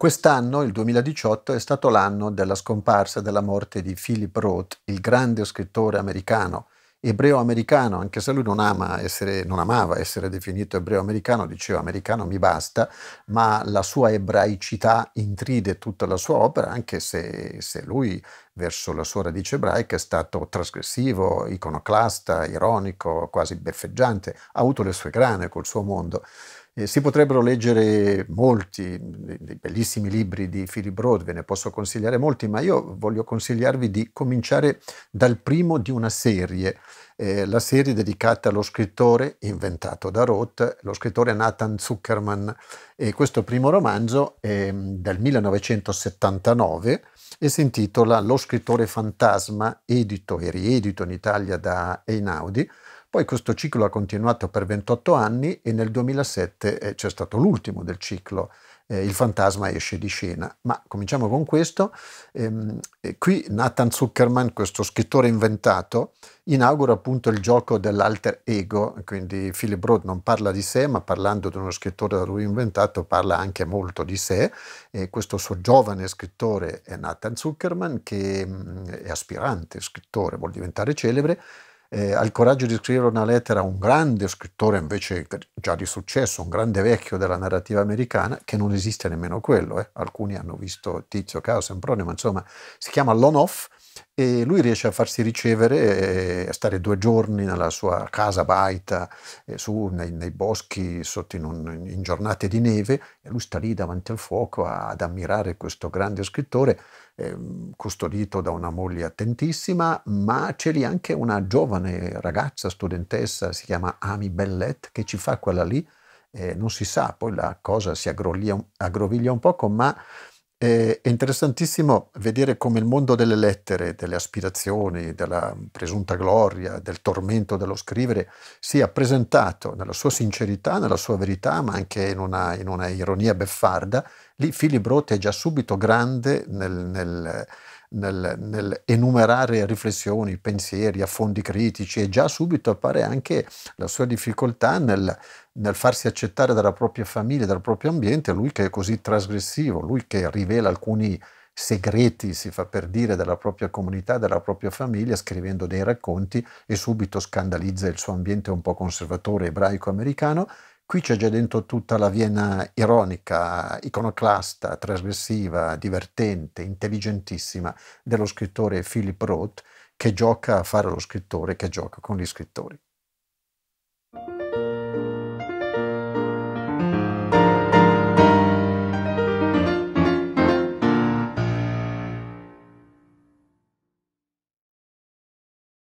Quest'anno, il 2018, è stato l'anno della scomparsa e della morte di Philip Roth, il grande scrittore americano, ebreo-americano, anche se lui non, ama essere, non amava essere definito ebreo-americano, diceva americano mi basta, ma la sua ebraicità intride tutta la sua opera, anche se, se lui verso la sua radice ebraica è stato trasgressivo, iconoclasta, ironico, quasi beffeggiante, ha avuto le sue grane col suo mondo. Eh, si potrebbero leggere molti, dei bellissimi libri di Philip Broad, ve ne posso consigliare molti, ma io voglio consigliarvi di cominciare dal primo di una serie, eh, la serie dedicata allo scrittore inventato da Roth, lo scrittore Nathan Zuckerman. E questo primo romanzo è mm, del 1979 e si intitola Lo scrittore fantasma, edito e riedito in Italia da Einaudi poi questo ciclo ha continuato per 28 anni e nel 2007 eh, c'è stato l'ultimo del ciclo, eh, il fantasma esce di scena. Ma cominciamo con questo. Ehm, qui Nathan Zuckerman, questo scrittore inventato, inaugura appunto il gioco dell'alter ego, quindi Philip Roth non parla di sé, ma parlando di uno scrittore da lui inventato parla anche molto di sé. E questo suo giovane scrittore è Nathan Zuckerman, che mh, mm, è aspirante scrittore, vuol diventare celebre eh, ha il coraggio di scrivere una lettera a un grande scrittore invece già di successo, un grande vecchio della narrativa americana, che non esiste nemmeno quello, eh. alcuni hanno visto Tizio, Caos, Sempronio, ma insomma si chiama Lonoff e lui riesce a farsi ricevere, eh, a stare due giorni nella sua casa baita, eh, su, nei, nei, boschi, in, un, in, giornate di neve, e lui sta lì davanti al fuoco a, ad ammirare questo grande scrittore, ehm, custodito da una moglie attentissima, ma c'è lì anche una giovane giovane ragazza, studentessa, si chiama Ami Bellet, che ci fa quella lì, eh, non si sa, poi la cosa si aggroviglia un poco, ma eh, è interessantissimo vedere come il mondo delle lettere, delle aspirazioni, della presunta gloria, del tormento dello scrivere sia presentato nella sua sincerità, nella sua verità, ma anche in una, in una ironia beffarda Lì Filibrote è già subito grande nel, nel, nel, nel, enumerare riflessioni, pensieri, affondi critici e già subito appare anche la sua difficoltà nel, nel farsi accettare dalla propria famiglia, dal proprio ambiente, lui che è così trasgressivo, lui che rivela alcuni segreti, si fa per dire, della propria comunità, della propria famiglia, scrivendo dei racconti e subito scandalizza il suo ambiente un po' conservatore ebraico-americano Qui c'è già dentro tutta la Vienna ironica, iconoclasta, trasgressiva, divertente, intelligentissima dello scrittore Philip Roth, che gioca a fare lo scrittore, che gioca con gli scrittori.